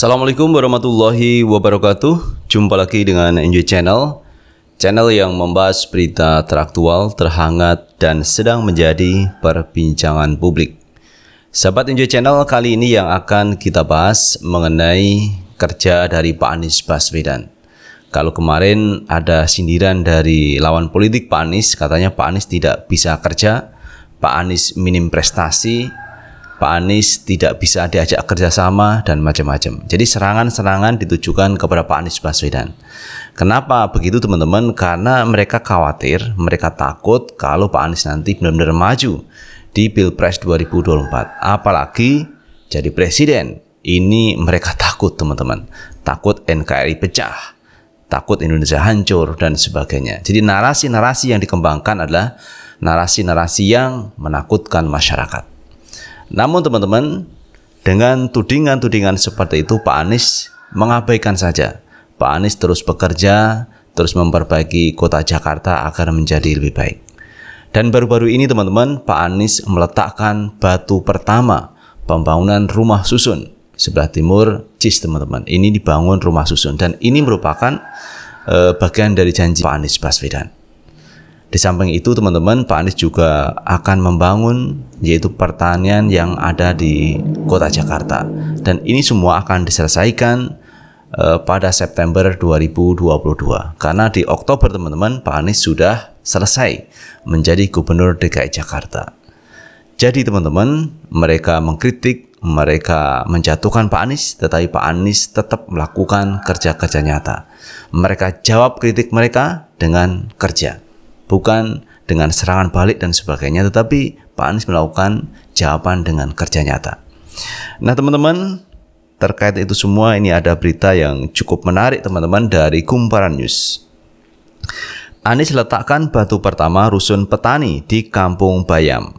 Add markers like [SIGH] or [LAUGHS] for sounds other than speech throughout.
Assalamualaikum warahmatullahi wabarakatuh. Jumpa lagi dengan Enjoy Channel. Channel yang membahas berita teraktual, terhangat, dan sedang menjadi perbincangan publik. Sahabat Enjoy Channel, kali ini yang akan kita bahas mengenai kerja dari Pak Anies Baswedan. Kalau kemarin ada sindiran dari lawan politik Pak Anies, katanya Pak Anies tidak bisa kerja, Pak Anies minim prestasi, Pak Anies tidak bisa diajak kerjasama dan macam-macam. Jadi serangan-serangan ditujukan kepada Pak Anies Baswedan. Kenapa begitu teman-teman? Karena mereka khawatir, mereka takut kalau Pak Anies nanti benar-benar maju di Pilpres 2024. Apalagi jadi presiden. Ini mereka takut teman-teman. Takut NKRI pecah takut Indonesia hancur dan sebagainya. Jadi narasi-narasi yang dikembangkan adalah narasi-narasi yang menakutkan masyarakat. Namun teman-teman, dengan tudingan-tudingan seperti itu Pak Anies mengabaikan saja. Pak Anies terus bekerja, terus memperbaiki kota Jakarta agar menjadi lebih baik. Dan baru-baru ini teman-teman, Pak Anies meletakkan batu pertama pembangunan rumah susun sebelah timur CIS teman-teman. Ini dibangun rumah susun dan ini merupakan eh, bagian dari janji Pak Anies Baswedan. Di samping itu teman-teman Pak Anies juga akan membangun yaitu pertanian yang ada di kota Jakarta dan ini semua akan diselesaikan uh, pada September 2022 karena di Oktober teman-teman Pak Anies sudah selesai menjadi gubernur DKI Jakarta. Jadi teman-teman mereka mengkritik mereka menjatuhkan Pak Anies, tetapi Pak Anies tetap melakukan kerja-kerja nyata. Mereka jawab kritik mereka dengan kerja bukan dengan serangan balik dan sebagainya, tetapi Pak Anies melakukan jawaban dengan kerja nyata. Nah, teman-teman, terkait itu semua ini ada berita yang cukup menarik teman-teman dari Kumparan News. Anies letakkan batu pertama rusun petani di Kampung Bayam.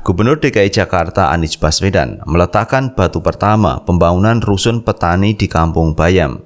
Gubernur DKI Jakarta Anies Baswedan meletakkan batu pertama pembangunan rusun petani di Kampung Bayam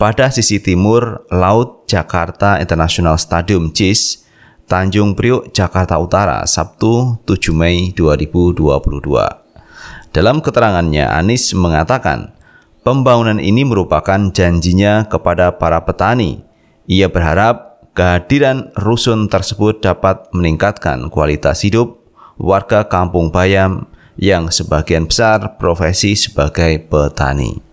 pada sisi timur Laut Jakarta International Stadium Cis Tanjung Priuk, Jakarta Utara, Sabtu 7 Mei 2022. Dalam keterangannya, Anies mengatakan, pembangunan ini merupakan janjinya kepada para petani. Ia berharap kehadiran rusun tersebut dapat meningkatkan kualitas hidup warga Kampung Bayam yang sebagian besar profesi sebagai petani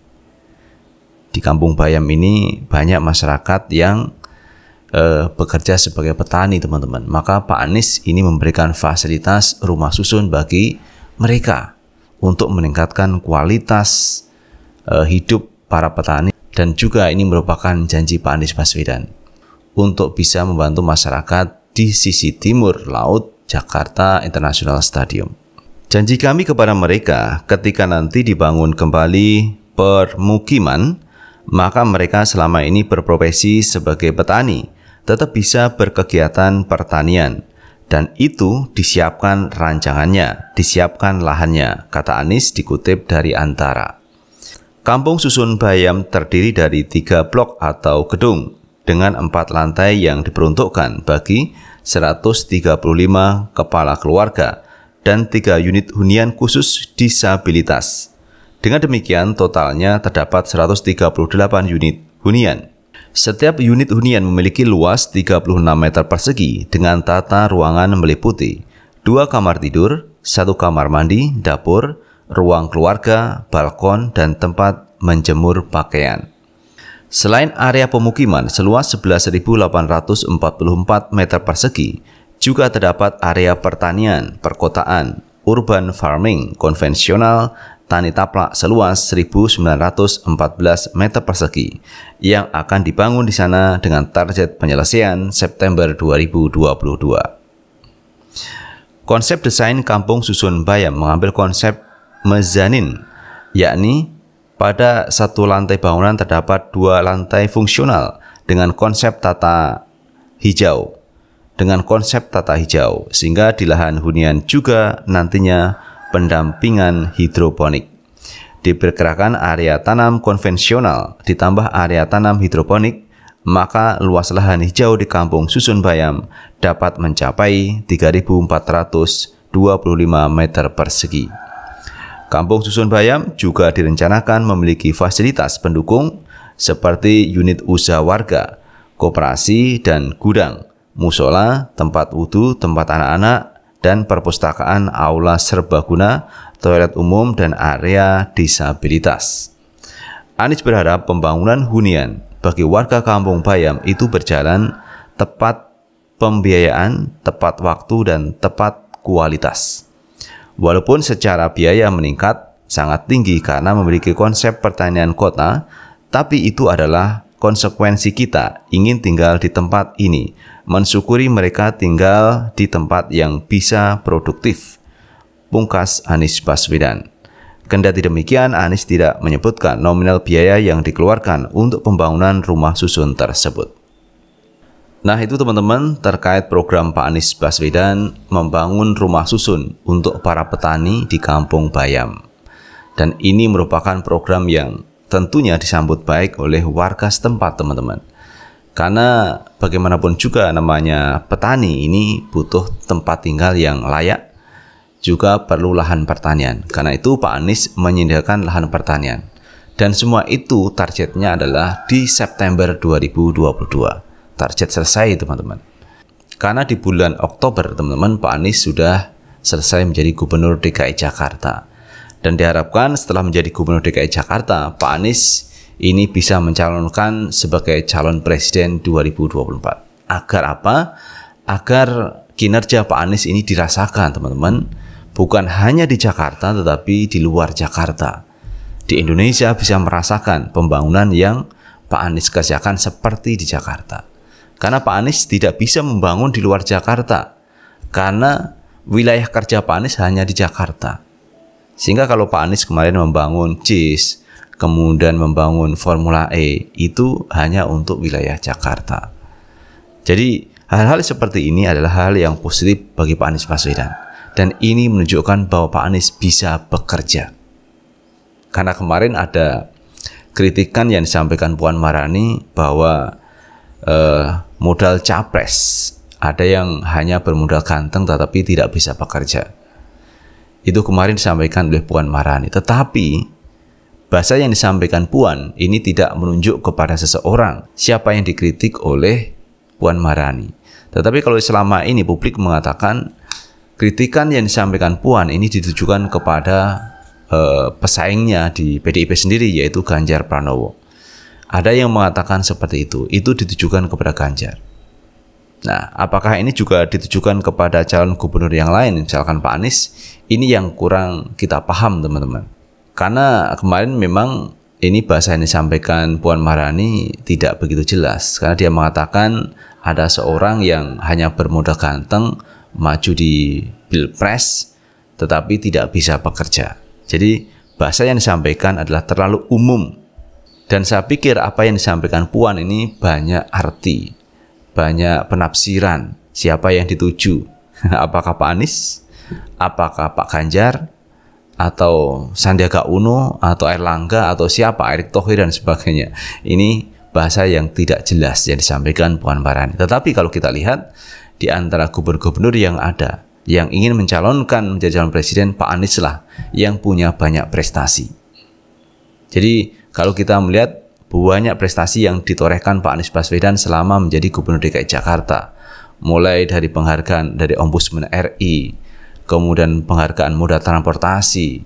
di Kampung Bayam ini banyak masyarakat yang eh, bekerja sebagai petani, teman-teman. Maka Pak Anies ini memberikan fasilitas rumah susun bagi mereka untuk meningkatkan kualitas eh, hidup para petani dan juga ini merupakan janji Pak Anies Baswedan untuk bisa membantu masyarakat di sisi timur laut Jakarta International Stadium. Janji kami kepada mereka ketika nanti dibangun kembali permukiman maka mereka selama ini berprofesi sebagai petani, tetap bisa berkegiatan pertanian. Dan itu disiapkan rancangannya, disiapkan lahannya, kata Anies dikutip dari Antara. Kampung Susun Bayam terdiri dari tiga blok atau gedung dengan empat lantai yang diperuntukkan bagi 135 kepala keluarga dan tiga unit hunian khusus disabilitas. Dengan demikian, totalnya terdapat 138 unit hunian. Setiap unit hunian memiliki luas 36 meter persegi dengan tata ruangan meliputi dua kamar tidur, satu kamar mandi, dapur, ruang keluarga, balkon, dan tempat menjemur pakaian. Selain area pemukiman seluas 11.844 meter persegi, juga terdapat area pertanian, perkotaan, urban farming konvensional, Tani Taplak seluas 1.914 meter persegi yang akan dibangun di sana dengan target penyelesaian September 2022. Konsep desain Kampung Susun Bayam mengambil konsep mezanin, yakni pada satu lantai bangunan terdapat dua lantai fungsional dengan konsep tata hijau. Dengan konsep tata hijau, sehingga di lahan hunian juga nantinya pendampingan hidroponik. Diperkirakan area tanam konvensional ditambah area tanam hidroponik, maka luas lahan hijau di Kampung Susun Bayam dapat mencapai 3.425 meter persegi. Kampung Susun Bayam juga direncanakan memiliki fasilitas pendukung seperti unit usaha warga, koperasi, dan gudang, musola, tempat wudhu, tempat anak-anak, dan perpustakaan aula serbaguna, toilet umum, dan area disabilitas. Anies berharap pembangunan hunian bagi warga Kampung Bayam itu berjalan tepat pembiayaan, tepat waktu, dan tepat kualitas. Walaupun secara biaya meningkat sangat tinggi karena memiliki konsep pertanian kota, tapi itu adalah konsekuensi kita ingin tinggal di tempat ini, mensyukuri mereka tinggal di tempat yang bisa produktif. Pungkas Anies Baswedan. Kendati demikian, Anies tidak menyebutkan nominal biaya yang dikeluarkan untuk pembangunan rumah susun tersebut. Nah itu teman-teman terkait program Pak Anies Baswedan membangun rumah susun untuk para petani di Kampung Bayam. Dan ini merupakan program yang tentunya disambut baik oleh warga setempat teman-teman. Karena bagaimanapun juga namanya petani ini butuh tempat tinggal yang layak, juga perlu lahan pertanian. Karena itu Pak Anies menyediakan lahan pertanian. Dan semua itu targetnya adalah di September 2022. Target selesai teman-teman. Karena di bulan Oktober teman-teman Pak Anies sudah selesai menjadi gubernur DKI Jakarta dan diharapkan setelah menjadi Gubernur DKI Jakarta, Pak Anies ini bisa mencalonkan sebagai calon presiden 2024. Agar apa? Agar kinerja Pak Anies ini dirasakan, teman-teman, bukan hanya di Jakarta tetapi di luar Jakarta. Di Indonesia bisa merasakan pembangunan yang Pak Anies kerjakan seperti di Jakarta. Karena Pak Anies tidak bisa membangun di luar Jakarta. Karena wilayah kerja Pak Anies hanya di Jakarta. Sehingga kalau Pak Anies kemarin membangun CIS, kemudian membangun Formula E, itu hanya untuk wilayah Jakarta. Jadi hal-hal seperti ini adalah hal yang positif bagi Pak Anies Baswedan. Dan ini menunjukkan bahwa Pak Anies bisa bekerja. Karena kemarin ada kritikan yang disampaikan Puan Marani bahwa eh, modal capres ada yang hanya bermodal ganteng tetapi tidak bisa bekerja itu kemarin disampaikan oleh Puan Marani. Tetapi bahasa yang disampaikan Puan ini tidak menunjuk kepada seseorang siapa yang dikritik oleh Puan Marani. Tetapi kalau selama ini publik mengatakan kritikan yang disampaikan Puan ini ditujukan kepada eh, pesaingnya di PDIP sendiri yaitu Ganjar Pranowo. Ada yang mengatakan seperti itu, itu ditujukan kepada Ganjar. Nah, apakah ini juga ditujukan kepada calon gubernur yang lain, misalkan Pak Anies? Ini yang kurang kita paham, teman-teman. Karena kemarin memang ini bahasa yang disampaikan Puan Maharani tidak begitu jelas karena dia mengatakan ada seorang yang hanya bermodal ganteng maju di pilpres tetapi tidak bisa bekerja. Jadi bahasa yang disampaikan adalah terlalu umum dan saya pikir apa yang disampaikan Puan ini banyak arti banyak penafsiran siapa yang dituju. [LAUGHS] Apakah Pak Anies? Apakah Pak Ganjar? Atau Sandiaga Uno? Atau Erlangga? Atau siapa? Erick Thohir dan sebagainya. Ini bahasa yang tidak jelas yang disampaikan Puan Maharani Tetapi kalau kita lihat di antara gubernur-gubernur yang ada yang ingin mencalonkan menjadi calon presiden Pak Anies lah yang punya banyak prestasi. Jadi kalau kita melihat banyak prestasi yang ditorehkan Pak Anies Baswedan selama menjadi Gubernur DKI Jakarta. Mulai dari penghargaan dari Ombudsman RI, kemudian penghargaan moda transportasi,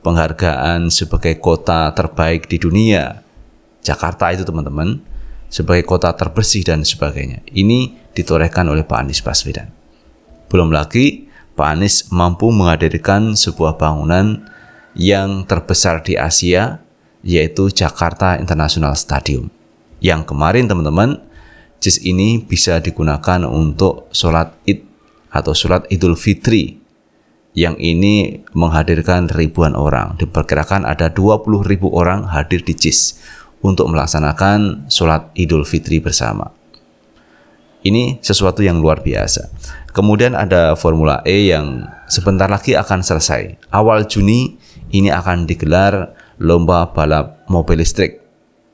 penghargaan sebagai kota terbaik di dunia. Jakarta itu teman-teman, sebagai kota terbersih dan sebagainya. Ini ditorehkan oleh Pak Anies Baswedan. Belum lagi Pak Anies mampu menghadirkan sebuah bangunan yang terbesar di Asia yaitu Jakarta International Stadium. Yang kemarin teman-teman, jis ini bisa digunakan untuk sholat id atau sholat idul fitri yang ini menghadirkan ribuan orang. Diperkirakan ada 20 ribu orang hadir di JIS untuk melaksanakan sholat idul fitri bersama. Ini sesuatu yang luar biasa. Kemudian ada Formula E yang sebentar lagi akan selesai. Awal Juni ini akan digelar lomba balap mobil listrik.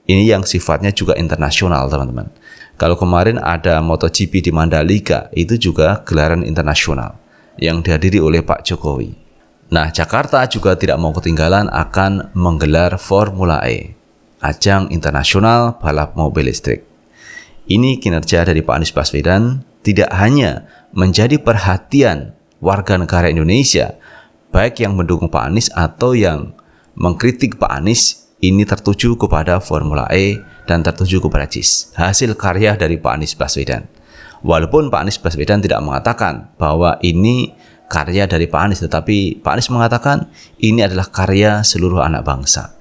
Ini yang sifatnya juga internasional, teman-teman. Kalau kemarin ada MotoGP di Mandalika, itu juga gelaran internasional yang dihadiri oleh Pak Jokowi. Nah, Jakarta juga tidak mau ketinggalan akan menggelar Formula E, ajang internasional balap mobil listrik. Ini kinerja dari Pak Anies Baswedan tidak hanya menjadi perhatian warga negara Indonesia, baik yang mendukung Pak Anies atau yang mengkritik Pak Anies ini tertuju kepada Formula E dan tertuju kepada Cis hasil karya dari Pak Anies Baswedan. Walaupun Pak Anies Baswedan tidak mengatakan bahwa ini karya dari Pak Anies, tetapi Pak Anies mengatakan ini adalah karya seluruh anak bangsa,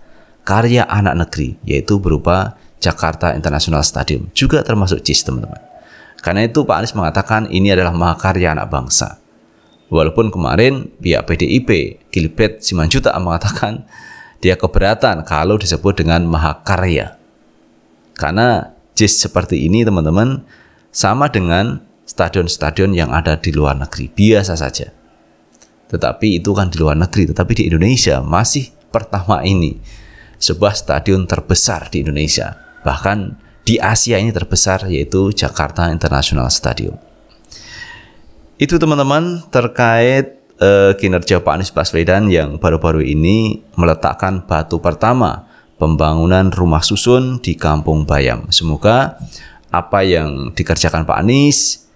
karya anak negeri, yaitu berupa Jakarta International Stadium, juga termasuk Cis teman-teman. Karena itu Pak Anies mengatakan ini adalah mahakarya anak bangsa. Walaupun kemarin pihak PDIP Gilbert Simanjuta [LAUGHS] mengatakan dia keberatan kalau disebut dengan mahakarya. Karena JIS seperti ini teman-teman sama dengan stadion-stadion yang ada di luar negeri biasa saja. Tetapi itu kan di luar negeri, tetapi di Indonesia masih pertama ini sebuah stadion terbesar di Indonesia. Bahkan di Asia ini terbesar yaitu Jakarta International Stadium. Itu teman-teman terkait uh, kinerja Pak Anies Baswedan yang baru-baru ini meletakkan batu pertama pembangunan rumah susun di Kampung Bayam. Semoga apa yang dikerjakan Pak Anies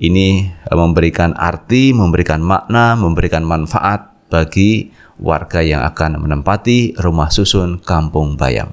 ini eh, memberikan arti, memberikan makna, memberikan manfaat bagi warga yang akan menempati rumah susun Kampung Bayam.